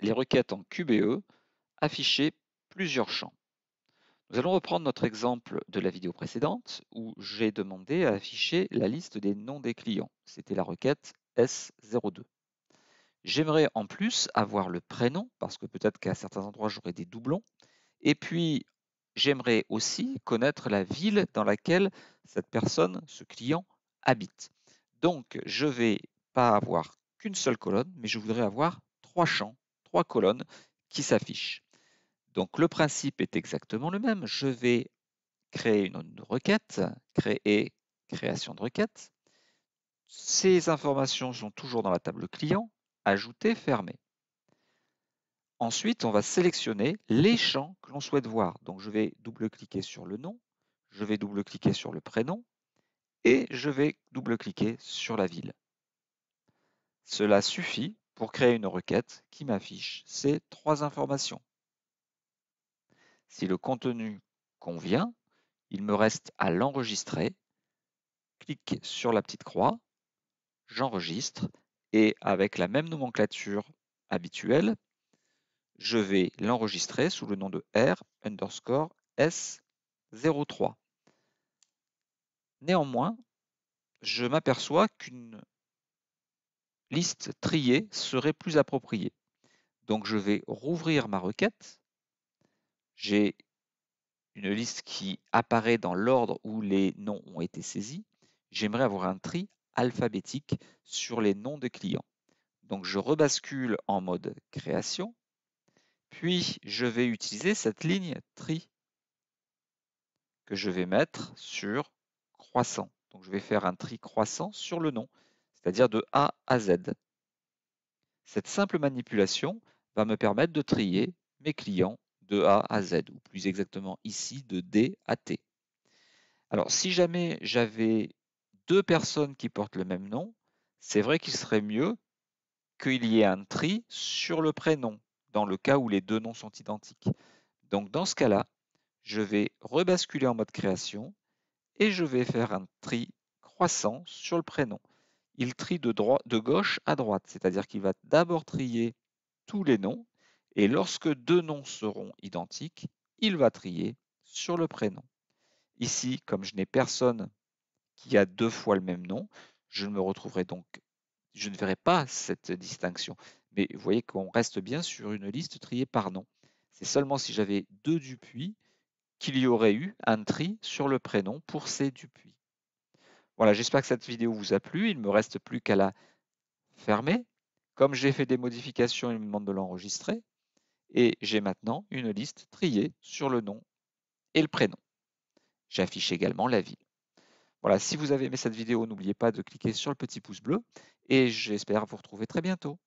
les requêtes en QBE afficher plusieurs champs. Nous allons reprendre notre exemple de la vidéo précédente où j'ai demandé à afficher la liste des noms des clients. C'était la requête S02. J'aimerais en plus avoir le prénom parce que peut-être qu'à certains endroits j'aurai des doublons. Et puis j'aimerais aussi connaître la ville dans laquelle cette personne, ce client, habite. Donc je ne vais pas avoir qu'une seule colonne, mais je voudrais avoir trois champs, trois colonnes qui s'affichent. Donc le principe est exactement le même. Je vais créer une, requête, créer création de requête. Ces informations sont toujours dans la table client, ajouter, fermer. Ensuite, on va sélectionner les champs que l'on souhaite voir. Donc je vais double-cliquer sur le nom, je vais double-cliquer sur le prénom et je vais double-cliquer sur la ville. Cela suffit pour créer une requête qui m'affiche ces trois informations. Si le contenu convient, il me reste à l'enregistrer. Clique sur la petite croix, j'enregistre et avec la même nomenclature habituelle, je vais l'enregistrer sous le nom de R underscore S03. Néanmoins, je m'aperçois qu'une liste triée serait plus appropriée. Donc je vais rouvrir ma requête. J'ai une liste qui apparaît dans l'ordre où les noms ont été saisis. J'aimerais avoir un tri alphabétique sur les noms de clients. Donc je rebascule en mode création, puis je vais utiliser cette ligne tri que je vais mettre sur croissant. Donc je vais faire un tri croissant sur le nom c'est-à-dire de A à Z. Cette simple manipulation va me permettre de trier mes clients de A à Z, ou plus exactement ici de D à T. Alors si jamais j'avais deux personnes qui portent le même nom, c'est vrai qu'il serait mieux qu'il y ait un tri sur le prénom, dans le cas où les deux noms sont identiques. Donc dans ce cas-là, je vais rebasculer en mode création et je vais faire un tri croissant sur le prénom il trie de, gauche à droite, c'est-à-dire qu'il va d'abord trier tous les noms, et lorsque deux noms seront identiques, il va trier sur le prénom. Ici, comme je n'ai personne qui a deux fois le même nom, je ne me retrouverai donc, je ne verrai pas cette distinction. Mais vous voyez qu'on reste bien sur une liste triée par nom. C'est seulement si j'avais deux Dupuis qu'il y aurait eu un tri sur le prénom pour ces Dupuis. Voilà, j'espère que cette vidéo vous a plu. Il ne me reste plus qu'à la fermer. Comme j'ai fait des modifications, il me demande de l'enregistrer. Et j'ai maintenant une liste triée sur le nom et le prénom. J'affiche également la ville. Voilà, si vous avez aimé cette vidéo, n'oubliez pas de cliquer sur le petit pouce bleu et j'espère vous retrouver très bientôt.